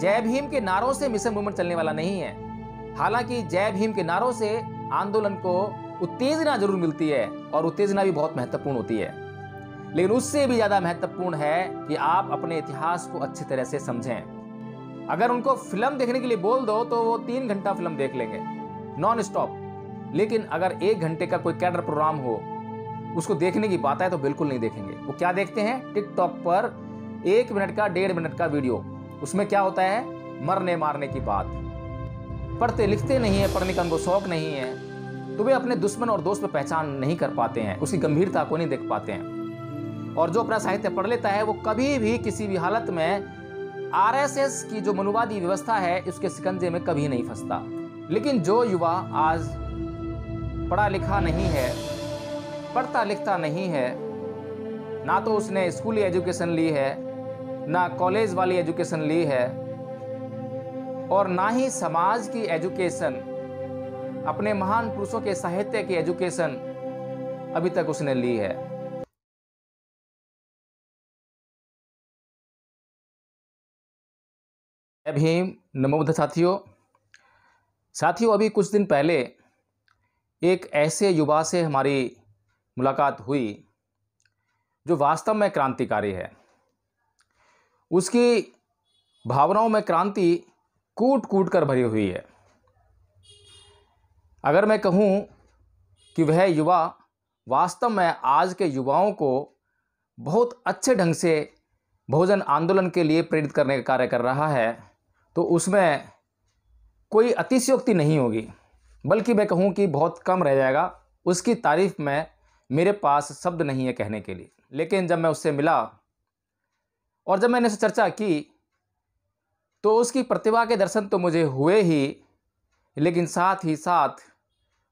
जय भीम के नारों से मिशन मूवमेंट चलने वाला नहीं है हालांकि जय भीम के नारों से आंदोलन को उत्तेजना जरूर मिलती है और उत्तेजना भी बहुत महत्वपूर्ण होती है लेकिन उससे भी ज्यादा महत्वपूर्ण है कि आप अपने इतिहास को अच्छी तरह से समझें अगर उनको फिल्म देखने के लिए बोल दो तो वो तीन घंटा फिल्म देख लेंगे नॉन स्टॉप लेकिन अगर एक घंटे का कोई कैडर प्रोग्राम हो उसको देखने की बात है तो बिल्कुल नहीं देखेंगे वो क्या देखते हैं टिकटॉक पर एक मिनट का डेढ़ मिनट का वीडियो उसमें क्या होता है मरने मारने की बात पढ़ते लिखते नहीं है पढ़ने का उनको शौक नहीं है तो वे अपने दुश्मन और दोस्त पर पहचान नहीं कर पाते हैं उसकी गंभीरता को नहीं देख पाते हैं और जो अपना साहित्य पढ़ लेता है वो कभी भी किसी भी हालत में आरएसएस की जो मनुवादी व्यवस्था है उसके सिकंजे में कभी नहीं फंसता लेकिन जो युवा आज पढ़ा लिखा नहीं है पढ़ता लिखता नहीं है ना तो उसने स्कूली एजुकेशन ली है ना कॉलेज वाली एजुकेशन ली है और ना ही समाज की एजुकेशन अपने महान पुरुषों के साहित्य की एजुकेशन अभी तक उसने ली है भीम नमोबुद्ध साथियों साथियों अभी कुछ दिन पहले एक ऐसे युवा से हमारी मुलाकात हुई जो वास्तव में क्रांतिकारी है उसकी भावनाओं में क्रांति कूट कूट कर भरी हुई है अगर मैं कहूँ कि वह युवा वास्तव में आज के युवाओं को बहुत अच्छे ढंग से बहुजन आंदोलन के लिए प्रेरित करने का कार्य कर रहा है तो उसमें कोई अतिशयोक्ति नहीं होगी बल्कि मैं कहूँ कि बहुत कम रह जाएगा उसकी तारीफ में मेरे पास शब्द नहीं है कहने के लिए लेकिन जब मैं उससे मिला और जब मैंने उससे चर्चा की तो उसकी प्रतिभा के दर्शन तो मुझे हुए ही लेकिन साथ ही साथ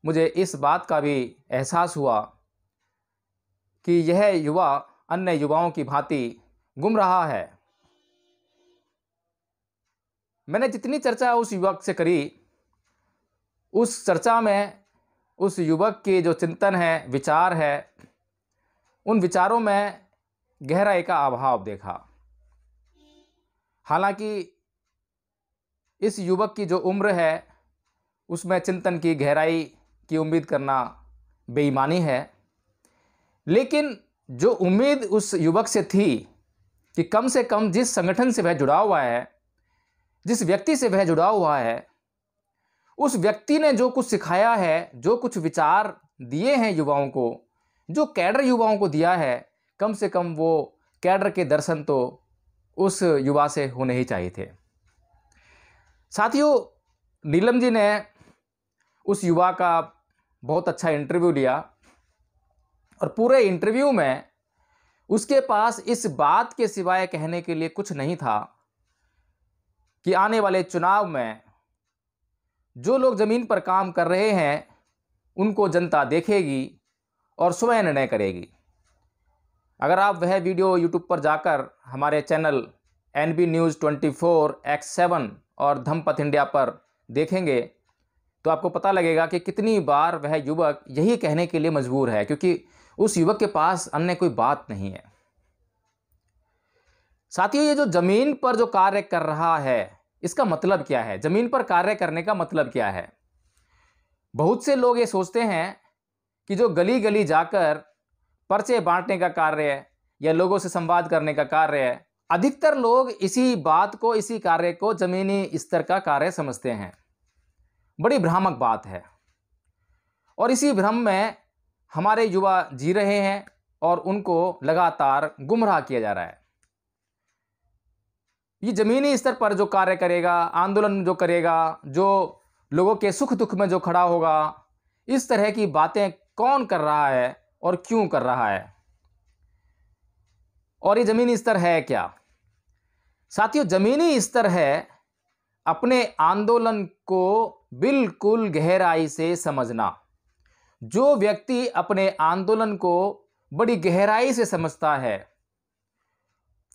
मुझे इस बात का भी एहसास हुआ कि यह युवा अन्य युवाओं की भांति गुम रहा है मैंने जितनी चर्चा उस युवक से करी उस चर्चा में उस युवक के जो चिंतन है विचार है उन विचारों में गहराई का अभाव देखा हालांकि इस युवक की जो उम्र है उसमें चिंतन की गहराई की उम्मीद करना बेईमानी है लेकिन जो उम्मीद उस युवक से थी कि कम से कम जिस संगठन से वह जुड़ा हुआ है जिस व्यक्ति से वह जुड़ा हुआ है उस व्यक्ति ने जो कुछ सिखाया है जो कुछ विचार दिए हैं युवाओं को जो कैडर युवाओं को दिया है कम से कम वो कैडर के दर्शन तो उस युवा से होने ही चाहिए थे साथियों नीलम जी ने उस युवा का बहुत अच्छा इंटरव्यू लिया और पूरे इंटरव्यू में उसके पास इस बात के सिवाय कहने के लिए कुछ नहीं था कि आने वाले चुनाव में जो लोग ज़मीन पर काम कर रहे हैं उनको जनता देखेगी और स्वयं निर्णय करेगी अगर आप वह वीडियो यूट्यूब पर जाकर हमारे channel N B news twenty four X seven और धमपथ इंडिया पर देखेंगे तो आपको पता लगेगा कि कितनी बार वह युवक यही कहने के लिए मजबूर है क्योंकि उस युवक के पास अन्य कोई बात नहीं है साथियों ये जो जमीन पर जो कार्य कर रहा है इसका मतलब क्या है जमीन पर कार्य करने का मतलब क्या है बहुत से लोग ये सोचते हैं कि जो गली गली जाकर पर्चे बांटने का कार्य है या लोगों से संवाद करने का कार्य है अधिकतर लोग इसी बात को इसी कार्य को जमीनी स्तर का कार्य समझते हैं बड़ी भ्रामक बात है और इसी भ्रम में हमारे युवा जी रहे हैं और उनको लगातार गुमराह किया जा रहा है ये ज़मीनी स्तर पर जो कार्य करेगा आंदोलन जो करेगा जो लोगों के सुख दुख में जो खड़ा होगा इस तरह की बातें कौन कर रहा है और क्यों कर रहा है और ये ज़मीनी स्तर है क्या साथियों ज़मीनी स्तर है अपने आंदोलन को बिल्कुल गहराई से समझना जो व्यक्ति अपने आंदोलन को बड़ी गहराई से समझता है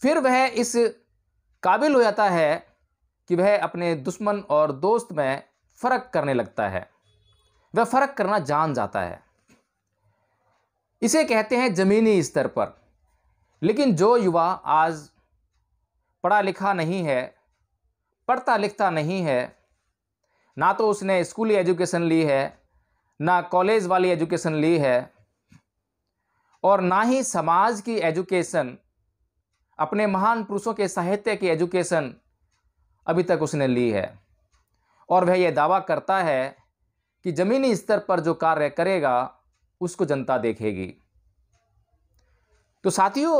फिर वह इस काबिल हो जाता है कि वह अपने दुश्मन और दोस्त में फ़र्क करने लगता है वह फ़र्क करना जान जाता है इसे कहते हैं ज़मीनी स्तर पर लेकिन जो युवा आज पढ़ा लिखा नहीं है पढ़ता लिखता नहीं है ना तो उसने स्कूली एजुकेशन ली है ना कॉलेज वाली एजुकेशन ली है और ना ही समाज की एजुकेशन अपने महान पुरुषों के साहित्य की एजुकेशन अभी तक उसने ली है और वह यह दावा करता है कि ज़मीनी स्तर पर जो कार्य करेगा उसको जनता देखेगी तो साथियों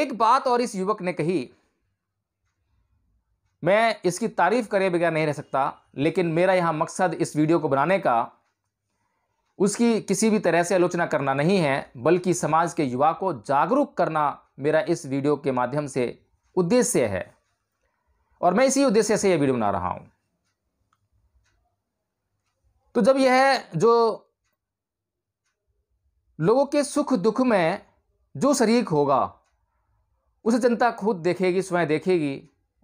एक बात और इस युवक ने कही मैं इसकी तारीफ करे बगैर नहीं रह सकता लेकिन मेरा यहां मकसद इस वीडियो को बनाने का उसकी किसी भी तरह से आलोचना करना नहीं है बल्कि समाज के युवा को जागरूक करना मेरा इस वीडियो के माध्यम से उद्देश्य है और मैं इसी उद्देश्य से यह वीडियो बना रहा हूं तो जब यह जो लोगों के सुख दुख में जो शरीक होगा उसे जनता खुद देखेगी स्वयं देखेगी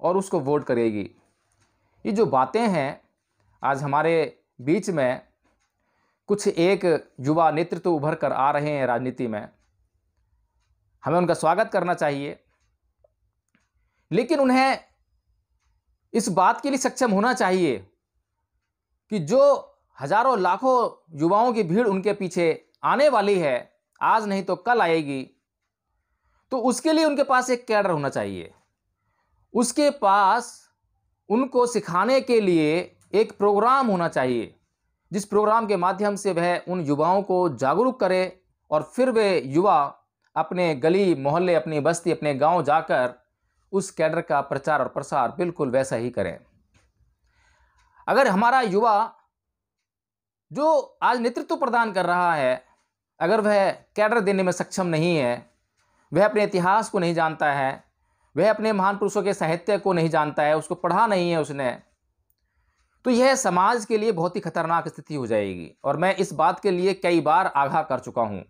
और उसको वोट करेगी ये जो बातें हैं आज हमारे बीच में कुछ एक युवा नेतृत्व उभर कर आ रहे हैं राजनीति में हमें उनका स्वागत करना चाहिए लेकिन उन्हें इस बात के लिए सक्षम होना चाहिए कि जो हजारों लाखों युवाओं की भीड़ उनके पीछे आने वाली है आज नहीं तो कल आएगी तो उसके लिए उनके पास एक कैडर होना चाहिए उसके पास उनको सिखाने के लिए एक प्रोग्राम होना चाहिए जिस प्रोग्राम के माध्यम से वह उन युवाओं को जागरूक करे और फिर वे युवा अपने गली मोहल्ले अपनी बस्ती अपने गांव जाकर उस कैडर का प्रचार और प्रसार बिल्कुल वैसा ही करें अगर हमारा युवा जो आज नेतृत्व प्रदान कर रहा है अगर वह कैडर देने में सक्षम नहीं है वह अपने इतिहास को नहीं जानता है वह अपने महान पुरुषों के साहित्य को नहीं जानता है उसको पढ़ा नहीं है उसने तो यह समाज के लिए बहुत ही खतरनाक स्थिति हो जाएगी और मैं इस बात के लिए कई बार आगाह कर चुका हूं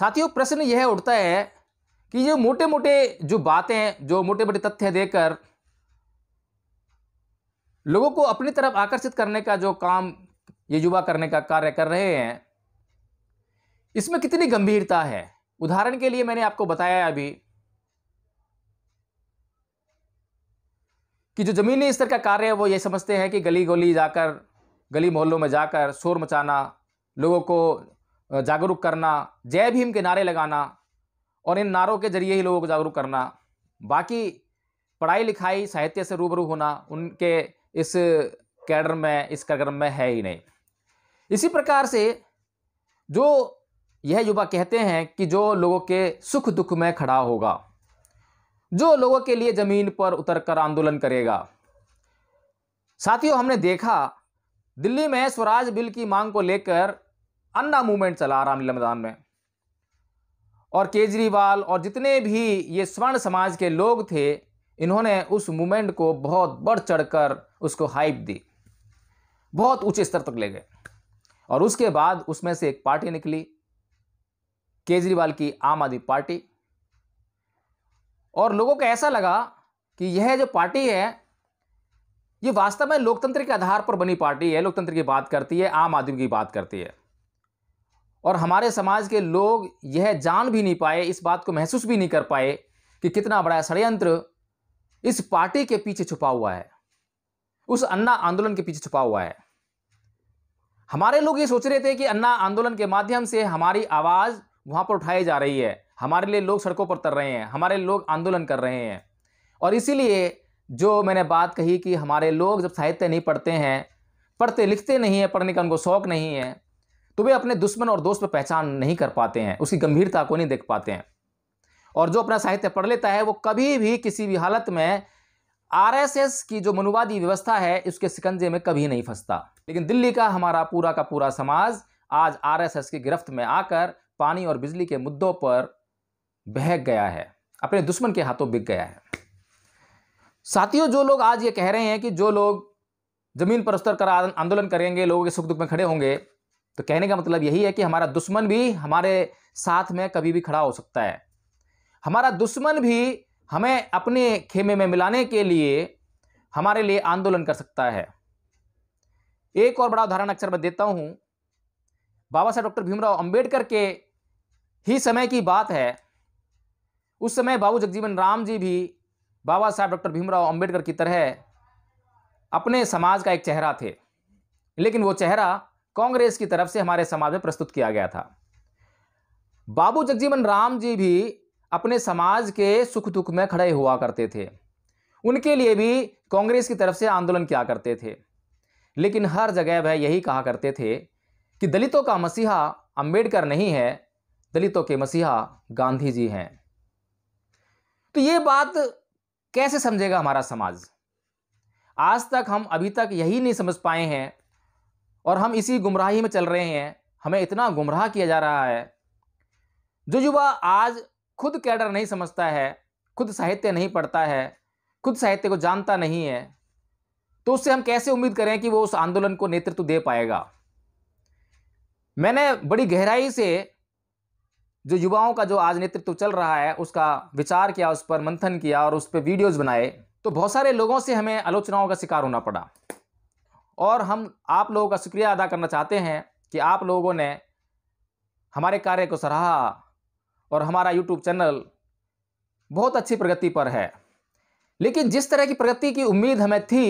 साथियों प्रश्न यह उठता है कि ये मोटे मोटे जो बातें जो मोटे मोटे तथ्य देकर लोगों को अपनी तरफ आकर्षित करने का जो काम ये युवा करने का कार्य कर रहे हैं इसमें कितनी गंभीरता है उदाहरण के लिए मैंने आपको बताया अभी कि जो ज़मीनी स्तर का कार्य है वो ये समझते हैं कि गली गोली जाकर गली मोहल्लों में जाकर शोर मचाना लोगों को जागरूक करना जय भीम के नारे लगाना और इन नारों के जरिए ही लोगों को जागरूक करना बाकी पढ़ाई लिखाई साहित्य से रूबरू होना उनके इस कैडर में इस कार्यक्रम में है ही नहीं इसी प्रकार से जो यह युवा कहते हैं कि जो लोगों के सुख दुख में खड़ा होगा जो लोगों के लिए ज़मीन पर उतर कर आंदोलन करेगा साथियों हमने देखा दिल्ली में स्वराज बिल की मांग को लेकर अन्ना मूवमेंट चला रामलीला मैदान में और केजरीवाल और जितने भी ये स्वर्ण समाज के लोग थे इन्होंने उस मूवमेंट को बहुत बढ़ चढ़कर उसको हाइप दी बहुत ऊंचे स्तर तक ले गए और उसके बाद उसमें से एक पार्टी निकली केजरीवाल की आम आदमी पार्टी और लोगों को ऐसा लगा कि यह जो पार्टी है ये वास्तव में लोकतंत्र के आधार पर बनी पार्टी है लोकतंत्र की बात करती है आम आदमी की बात करती है और हमारे समाज के लोग यह जान भी नहीं पाए इस बात को महसूस भी नहीं कर पाए कि कितना बड़ा षडयंत्र इस पार्टी के पीछे छुपा हुआ है उस अन्ना आंदोलन के पीछे छुपा हुआ है हमारे लोग ये सोच रहे थे कि अन्ना आंदोलन के माध्यम से हमारी आवाज़ वहाँ पर उठाई जा रही है हमारे लिए लोग सड़कों पर तर रहे हैं हमारे लोग आंदोलन कर रहे हैं और इसीलिए जो मैंने बात कही कि हमारे लोग जब साहित्य नहीं पढ़ते हैं पढ़ते लिखते नहीं हैं पढ़ने का उनको शौक़ नहीं है तो वे अपने दुश्मन और दोस्त पर पहचान नहीं कर पाते हैं उसकी गंभीरता को नहीं देख पाते हैं और जो अपना साहित्य पढ़ लेता है वो कभी भी किसी भी हालत में आरएसएस की जो मनुवादी व्यवस्था है उसके सिकंजे में कभी नहीं फंसता लेकिन दिल्ली का हमारा पूरा का पूरा समाज आज आरएसएस की गिरफ्त में आकर पानी और बिजली के मुद्दों पर बहक गया है अपने दुश्मन के हाथों बिक गया है साथियों जो लोग आज ये कह रहे हैं कि जो लोग ज़मीन पर स्तर कर आंदोलन करेंगे लोगों के सुख दुख में खड़े होंगे तो कहने का मतलब यही है कि हमारा दुश्मन भी हमारे साथ में कभी भी खड़ा हो सकता है हमारा दुश्मन भी हमें अपने खेमे में मिलाने के लिए हमारे लिए आंदोलन कर सकता है एक और बड़ा उदाहरण अक्सर मैं देता हूँ बाबा साहब डॉक्टर भीमराव अंबेडकर के ही समय की बात है उस समय बाबू जगजीवन राम जी भी बाबा साहब डॉक्टर भीमराव अंबेडकर की तरह अपने समाज का एक चेहरा थे लेकिन वो चेहरा कांग्रेस की तरफ से हमारे समाज में प्रस्तुत किया गया था बाबू जगजीवन राम जी भी अपने समाज के सुख दुख में खड़े हुआ करते थे उनके लिए भी कांग्रेस की तरफ से आंदोलन किया करते थे लेकिन हर जगह वह यही कहा करते थे कि दलितों का मसीहा अंबेडकर नहीं है दलितों के मसीहा गांधी जी हैं तो ये बात कैसे समझेगा हमारा समाज आज तक हम अभी तक यही नहीं समझ पाए हैं और हम इसी गुमराही में चल रहे हैं हमें इतना गुमराह किया जा रहा है जो युवा आज खुद कैडर नहीं समझता है खुद साहित्य नहीं पढ़ता है खुद साहित्य को जानता नहीं है तो उससे हम कैसे उम्मीद करें कि वो उस आंदोलन को नेतृत्व दे पाएगा मैंने बड़ी गहराई से जो युवाओं का जो आज नेतृत्व चल रहा है उसका विचार किया उस पर मंथन किया और उस पर वीडियोज़ बनाए तो बहुत सारे लोगों से हमें आलोचनाओं का शिकार होना पड़ा और हम आप लोगों का शुक्रिया अदा करना चाहते हैं कि आप लोगों ने हमारे कार्य को सराहा और हमारा यूट्यूब चैनल बहुत अच्छी प्रगति पर है लेकिन जिस तरह की प्रगति की उम्मीद हमें थी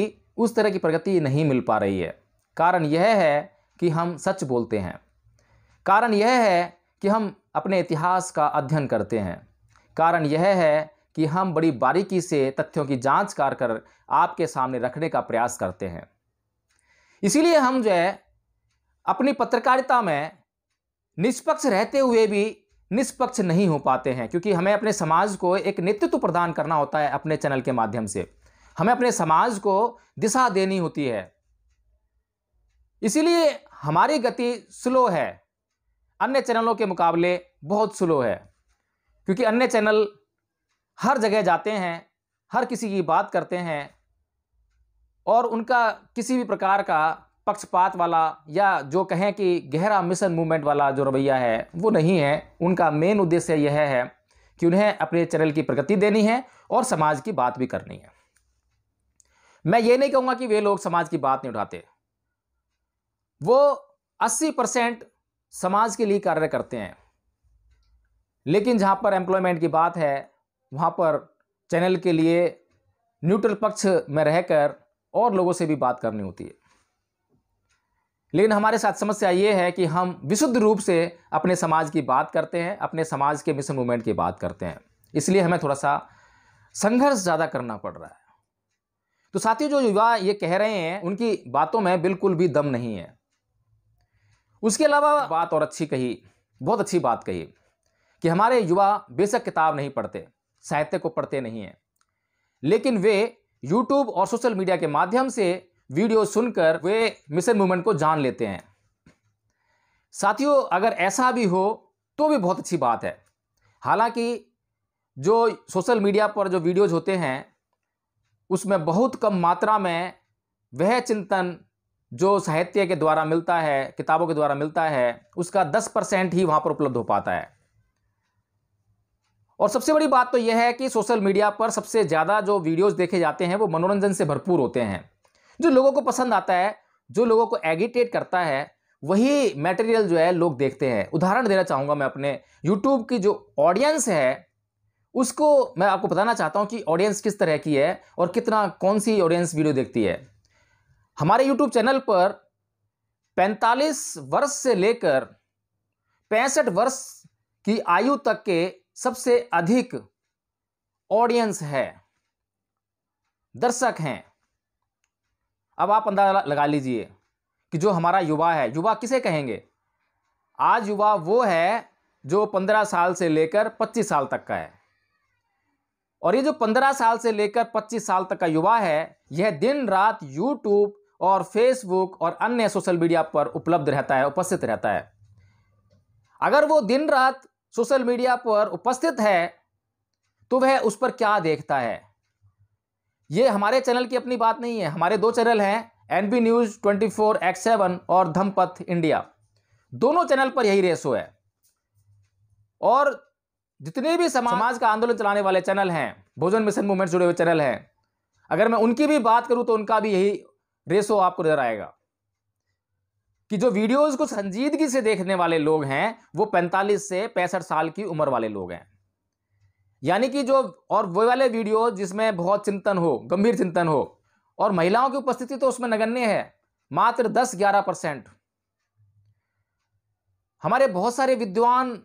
उस तरह की प्रगति नहीं मिल पा रही है कारण यह है कि हम सच बोलते हैं कारण यह है कि हम अपने इतिहास का अध्ययन करते हैं कारण यह है कि हम बड़ी बारीकी से तथ्यों की जांच कर कर आपके सामने रखने का प्रयास करते हैं इसीलिए हम जो है अपनी पत्रकारिता में निष्पक्ष रहते हुए भी निष्पक्ष नहीं हो पाते हैं क्योंकि हमें अपने समाज को एक नेतृत्व प्रदान करना होता है अपने चैनल के माध्यम से हमें अपने समाज को दिशा देनी होती है इसीलिए हमारी गति स्लो है अन्य चैनलों के मुकाबले बहुत स्लो है क्योंकि अन्य चैनल हर जगह जाते हैं हर किसी की बात करते हैं और उनका किसी भी प्रकार का पक्षपात वाला या जो कहें कि गहरा मिशन मूवमेंट वाला जो रवैया है वो नहीं है उनका मेन उद्देश्य यह है कि उन्हें अपने चैनल की प्रगति देनी है और समाज की बात भी करनी है मैं ये नहीं कहूँगा कि वे लोग समाज की बात नहीं उठाते वो 80 परसेंट समाज के लिए कार्य करते हैं लेकिन जहाँ पर एम्प्लॉयमेंट की बात है वहाँ पर चैनल के लिए न्यूट्रल पक्ष में रहकर और लोगों से भी बात करनी होती है लेकिन हमारे साथ समस्या ये है कि हम विशुद्ध रूप से अपने समाज की बात करते हैं अपने समाज के मिशन मूवमेंट की बात करते हैं इसलिए हमें थोड़ा सा संघर्ष ज़्यादा करना पड़ रहा है तो साथियों जो युवा ये कह रहे हैं उनकी बातों में बिल्कुल भी दम नहीं है उसके अलावा बात और अच्छी कही बहुत अच्छी बात कही कि हमारे युवा बेशक किताब नहीं पढ़ते साहित्य को पढ़ते नहीं हैं लेकिन वे यूट्यूब और सोशल मीडिया के माध्यम से वीडियो सुनकर वे मिशन मूवमेंट को जान लेते हैं साथियों अगर ऐसा भी हो तो भी बहुत अच्छी बात है हालांकि जो सोशल मीडिया पर जो वीडियोज होते हैं उसमें बहुत कम मात्रा में वह चिंतन जो साहित्य के द्वारा मिलता है किताबों के द्वारा मिलता है उसका दस परसेंट ही वहाँ पर उपलब्ध हो पाता है और सबसे बड़ी बात तो यह है कि सोशल मीडिया पर सबसे ज़्यादा जो वीडियोज़ देखे जाते हैं वो मनोरंजन से भरपूर होते हैं जो लोगों को पसंद आता है जो लोगों को एगिटेट करता है वही मटेरियल जो है लोग देखते हैं उदाहरण देना चाहूँगा मैं अपने यूट्यूब की जो ऑडियंस है उसको मैं आपको बताना चाहता हूँ कि ऑडियंस किस तरह की है और कितना कौन सी ऑडियंस वीडियो देखती है हमारे यूट्यूब चैनल पर 45 वर्ष से लेकर पैंसठ वर्ष की आयु तक के सबसे अधिक ऑडियंस है दर्शक हैं अब आप अंदाजा लगा लीजिए कि जो हमारा युवा है युवा किसे कहेंगे आज युवा वो है जो पंद्रह साल से लेकर पच्चीस साल तक का है और ये जो पंद्रह साल से लेकर पच्चीस साल तक का युवा है यह दिन रात यूट्यूब और फेसबुक और अन्य सोशल मीडिया पर उपलब्ध रहता है उपस्थित रहता है अगर वो दिन रात सोशल मीडिया पर उपस्थित है तो वह उस पर क्या देखता है ये हमारे चैनल की अपनी बात नहीं है हमारे दो चैनल हैं N B news twenty four X seven और धमपथ इंडिया दोनों चैनल पर यही रेसो है और जितने भी समाज, समाज का आंदोलन चलाने वाले चैनल हैं भोजन मिशन मूवमेंट जुड़े हुए चैनल हैं अगर मैं उनकी भी बात करूं तो उनका भी यही रेसो आपको नजर आएगा कि जो वीडियोस को संजीदगी से देखने वाले लोग हैं वो 45 से पैंसठ साल की उम्र वाले लोग हैं यानी कि जो और वो वाले वीडियो जिसमें बहुत चिंतन हो गंभीर चिंतन हो और महिलाओं की उपस्थिति तो उसमें नगण्य है मात्र दस ग्यारह परसेंट हमारे बहुत सारे विद्वान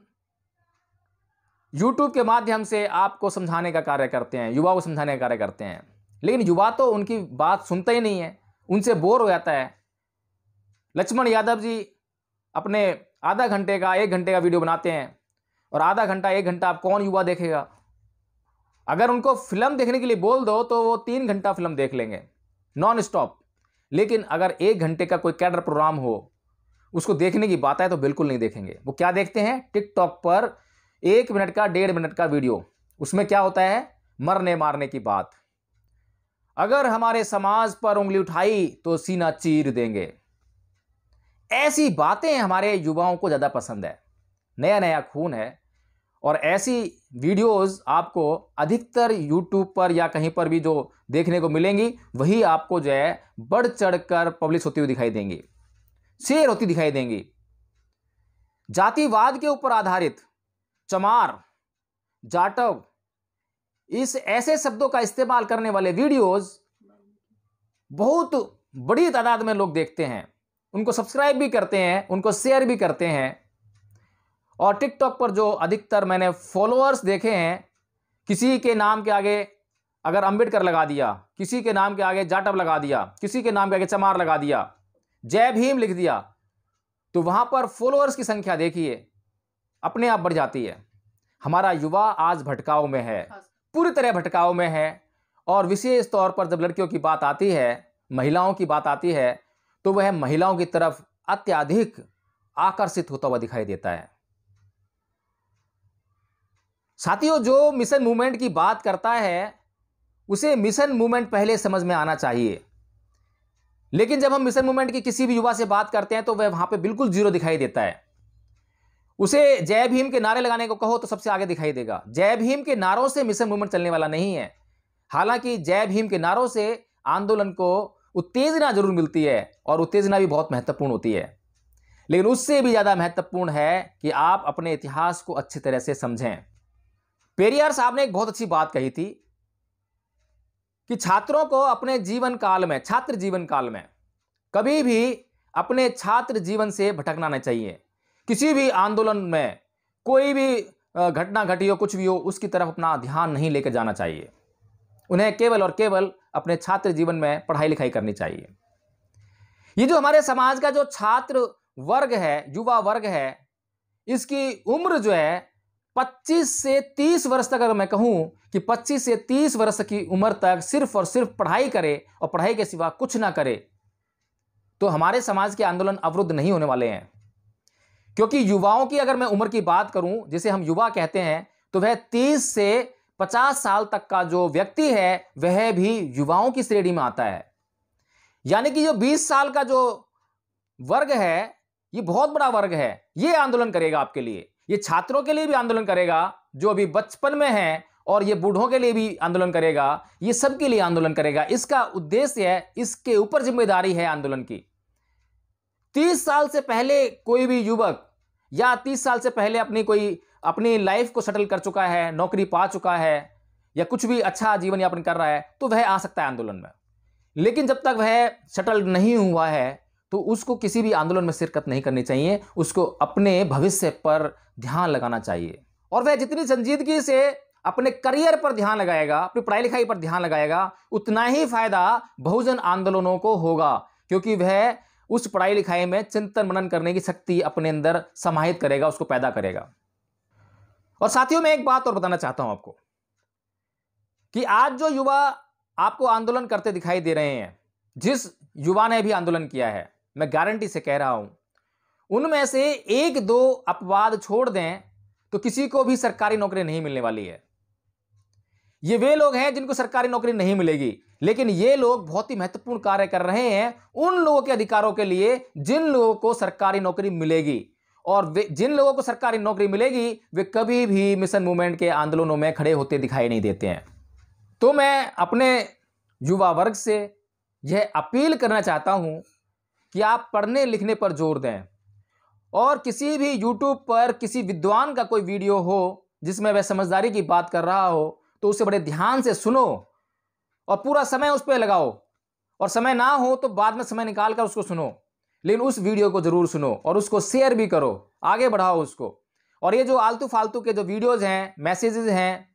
यूट्यूब के माध्यम से आपको समझाने का कार्य करते हैं युवा को समझाने का कार्य करते हैं लेकिन युवा तो उनकी बात सुनते ही नहीं है उनसे बोर हो जाता है लक्ष्मण यादव जी अपने आधा घंटे का एक घंटे का वीडियो बनाते हैं और आधा घंटा एक घंटा आप कौन युवा देखेगा अगर उनको फिल्म देखने के लिए बोल दो तो वो तीन घंटा फिल्म देख लेंगे नॉन स्टॉप लेकिन अगर एक घंटे का कोई कैडर प्रोग्राम हो उसको देखने की बात है तो बिल्कुल नहीं देखेंगे वो क्या देखते हैं टिकटॉक पर एक मिनट का डेढ़ मिनट का वीडियो उसमें क्या होता है मरने मारने की बात अगर हमारे समाज पर उंगली उठाई तो सीना चीर देंगे ऐसी बातें हमारे युवाओं को ज़्यादा पसंद है नया नया खून है और ऐसी वीडियोस आपको अधिकतर यूट्यूब पर या कहीं पर भी जो देखने को मिलेंगी वही आपको जो है बढ़ चढ़ कर पब्लिश होती हुई दिखाई देंगी शेयर होती दिखाई देंगी जातिवाद के ऊपर आधारित चमार जाटव इस ऐसे शब्दों का इस्तेमाल करने वाले वीडियोस बहुत बड़ी तादाद में लोग देखते हैं उनको सब्सक्राइब भी करते हैं उनको शेयर भी करते हैं और टिकटॉक पर जो अधिकतर मैंने फॉलोअर्स देखे हैं किसी के नाम के आगे अगर अंबेडकर लगा दिया किसी के नाम के आगे जाटव लगा दिया किसी के नाम के आगे चमार लगा दिया जय भीम लिख दिया तो वहाँ पर फॉलोअर्स की संख्या देखिए अपने आप बढ़ जाती है हमारा युवा आज भटकाव में है पूरी तरह भटकाव में है और विशेष तौर पर जब लड़कियों की बात आती है महिलाओं की बात आती है तो वह महिलाओं की तरफ अत्यधिक आकर्षित होता हुआ दिखाई देता है साथियों जो मिशन मूवमेंट की बात करता है उसे मिशन मूवमेंट पहले समझ में आना चाहिए लेकिन जब हम मिशन मूवमेंट की किसी भी युवा से बात करते हैं तो वह वहाँ पे बिल्कुल जीरो दिखाई देता है उसे जय भीम के नारे लगाने को कहो तो सबसे आगे दिखाई देगा जय भीम के नारों से मिशन मूवमेंट चलने वाला नहीं है हालांकि जय भीम के नारों से आंदोलन को उत्तेजना जरूर मिलती है और उत्तेजना भी बहुत महत्वपूर्ण होती है लेकिन उससे भी ज़्यादा महत्वपूर्ण है कि आप अपने इतिहास को अच्छी तरह से समझें पेरियार साहब ने एक बहुत अच्छी बात कही थी कि छात्रों को अपने जीवन काल में छात्र जीवन काल में कभी भी अपने छात्र जीवन से भटकना नहीं चाहिए किसी भी आंदोलन में कोई भी घटना घटी हो कुछ भी हो उसकी तरफ अपना ध्यान नहीं लेकर जाना चाहिए उन्हें केवल और केवल अपने छात्र जीवन में पढ़ाई लिखाई करनी चाहिए ये जो हमारे समाज का जो छात्र वर्ग है युवा वर्ग है इसकी उम्र जो है 25 से 30 वर्ष तक अगर मैं कहूँ कि 25 से 30 वर्ष की उम्र तक सिर्फ और सिर्फ पढ़ाई करे और पढ़ाई के सिवा कुछ ना करे तो हमारे समाज के आंदोलन अवरुद्ध नहीं होने वाले हैं क्योंकि युवाओं की अगर मैं उम्र की बात करूं जिसे हम युवा कहते हैं तो वह 30 से 50 साल तक का जो व्यक्ति है वह भी युवाओं की श्रेणी में आता है यानी कि जो 20 साल का जो वर्ग है ये बहुत बड़ा वर्ग है ये आंदोलन करेगा आपके लिए ये छात्रों के लिए भी आंदोलन करेगा जो अभी बचपन में है और ये बूढ़ों के लिए भी आंदोलन करेगा ये सबके लिए आंदोलन करेगा इसका उद्देश्य है इसके ऊपर जिम्मेदारी है आंदोलन की तीस साल से पहले कोई भी युवक या तीस साल से पहले अपनी कोई अपनी लाइफ को सेटल कर चुका है नौकरी पा चुका है या कुछ भी अच्छा जीवन यापन कर रहा है तो वह आ सकता है आंदोलन में लेकिन जब तक वह सेटल नहीं हुआ है तो उसको किसी भी आंदोलन में शिरकत नहीं करनी चाहिए उसको अपने भविष्य पर ध्यान लगाना चाहिए और वह जितनी संजीदगी से अपने करियर पर ध्यान लगाएगा अपनी पढ़ाई लिखाई पर ध्यान लगाएगा उतना ही फायदा बहुजन आंदोलनों को होगा क्योंकि वह उस पढ़ाई लिखाई में चिंतन मनन करने की शक्ति अपने अंदर समाहित करेगा उसको पैदा करेगा और साथियों मैं एक बात और बताना चाहता हूं आपको कि आज जो युवा आपको आंदोलन करते दिखाई दे रहे हैं जिस युवा ने भी आंदोलन किया है मैं गारंटी से कह रहा हूं उनमें से एक दो अपवाद छोड़ दें तो किसी को भी सरकारी नौकरी नहीं मिलने वाली है ये वे लोग हैं जिनको सरकारी नौकरी नहीं मिलेगी लेकिन ये लोग बहुत ही महत्वपूर्ण कार्य कर रहे हैं उन लोगों के अधिकारों के लिए जिन लोगों को सरकारी नौकरी मिलेगी और वे जिन लोगों को सरकारी नौकरी मिलेगी वे कभी भी मिशन मूवमेंट के आंदोलनों में खड़े होते दिखाई नहीं देते हैं तो मैं अपने युवा वर्ग से यह अपील करना चाहता हूं कि आप पढ़ने लिखने पर जोर दें और किसी भी यूट्यूब पर किसी विद्वान का कोई वीडियो हो जिसमें वह समझदारी की बात कर रहा हो तो उसे बड़े ध्यान से सुनो और पूरा समय उस पर लगाओ और समय ना हो तो बाद में समय निकाल कर उसको सुनो लेकिन उस वीडियो को ज़रूर सुनो और उसको शेयर भी करो आगे बढ़ाओ उसको और ये जो आलतू फालतू के जो वीडियोज़ हैं मैसेजेज हैं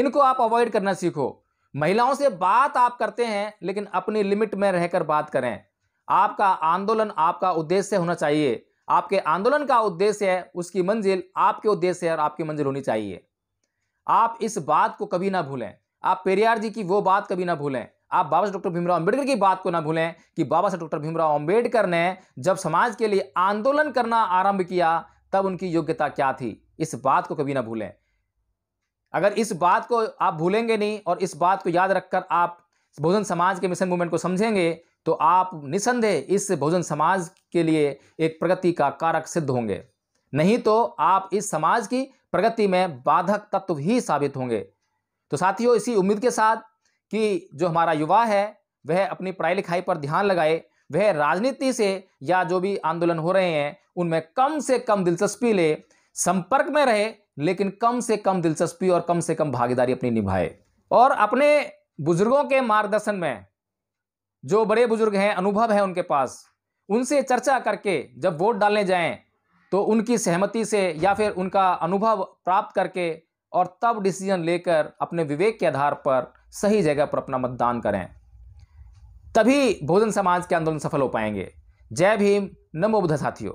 इनको आप अवॉइड करना सीखो महिलाओं से बात आप करते हैं लेकिन अपनी लिमिट में रहकर बात करें आपका आंदोलन आपका उद्देश्य होना चाहिए आपके आंदोलन का उद्देश्य है उसकी मंजिल आपके उद्देश्य है और आपकी मंजिल होनी चाहिए आप इस बात को कभी ना भूलें आप पेरियार जी की वो बात कभी ना भूलें आप बाबा साहब डॉक्टर भीमराव अंबेडकर की बात को ना भूलें कि बाबा साहब डॉक्टर भीमराव अंबेडकर ने जब समाज के लिए आंदोलन करना आरंभ किया तब उनकी योग्यता क्या थी इस बात को कभी ना भूलें अगर इस बात को आप भूलेंगे नहीं और इस बात को याद रखकर आप बहुजन समाज के मिशन मूवमेंट को समझेंगे तो आप निसंदेह इस बहुजन समाज के लिए एक प्रगति का कारक सिद्ध होंगे नहीं तो आप इस समाज की प्रगति में बाधक तत्व ही साबित होंगे तो साथियों इसी उम्मीद के साथ कि जो हमारा युवा है वह अपनी पढ़ाई लिखाई पर ध्यान लगाए वह राजनीति से या जो भी आंदोलन हो रहे हैं उनमें कम से कम दिलचस्पी ले संपर्क में रहे लेकिन कम से कम दिलचस्पी और कम से कम भागीदारी अपनी निभाए और अपने बुजुर्गों के मार्गदर्शन में जो बड़े बुजुर्ग हैं अनुभव है उनके पास उनसे चर्चा करके जब वोट डालने जाएं तो उनकी सहमति से या फिर उनका अनुभव प्राप्त करके और तब डिसीजन लेकर अपने विवेक के आधार पर सही जगह पर अपना मतदान करें तभी भोजन समाज के आंदोलन सफल हो पाएंगे जय भीम नमो बुद्ध साथियों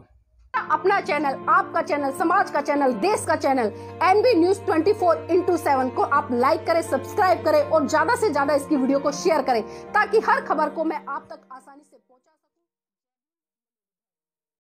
अपना चैनल आपका चैनल समाज का चैनल देश का channel NB news 24 four into seven को आप लाइक करें सब्सक्राइब करें और ज्यादा से ज्यादा इसकी वीडियो को शेयर करें ताकि हर खबर को मैं आप तक